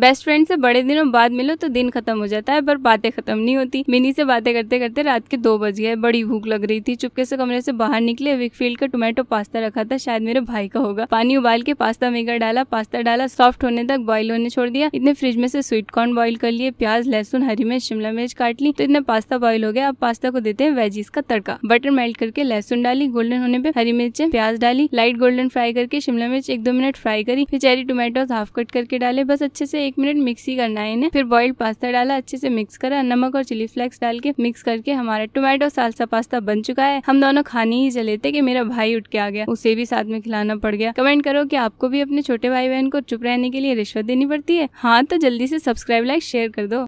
best friend से बड़े दिनों बाद मिलो तो दिन खत्म हो जाता है पर बातें खत्म नहीं होती मिनी से बातें करते करते रात के दो बज गए बड़ी भूख लग रही थी चुपके से कमरे से बाहर निकले विकफील्ड का टोमेटो पास्ता रखा था शायद मेरे भाई का होगा पानी उबाल के पास्ता मेकर डाला पास्ता डाला सॉफ्ट होने तक बॉइल होने छोड़ दिया इतने फ्रिज में से स्वीट कॉर्न बॉइल कर लिए प्याज लहसुन हरी मिर्च शिमला मिर्च काट ली तो इतना पास्ता बॉइल हो गया अब पास्ता को देते हैं वेजीज का तड़का बटर मेल्ट करके लहसुन डाली गोल्डन होने पर हरी मिर्चें प्याज डाली लाइट गोल्डन फ्राई करके शिमला मिर्च एक दो मिनट फ्राई करी फिर चेरी टोमेटो हाफ कट करके डाले बस अच्छे से एक मिनट मिक्स ही करना है इन्हें फिर बॉइल्ड पास्ता डाला अच्छे से मिक्स करा नमक और चिली फ्लेक्स डाल के मिक्स करके हमारा टोमेटो सालसा पास्ता बन चुका है हम दोनों खाने ही चले थे कि मेरा भाई उठ के आ गया उसे भी साथ में खिलाना पड़ गया कमेंट करो कि आपको भी अपने छोटे भाई बहन को चुप रहने के लिए रिश्वत देनी पड़ती है हाँ तो जल्दी से सब्सक्राइब लाइक शेयर कर दो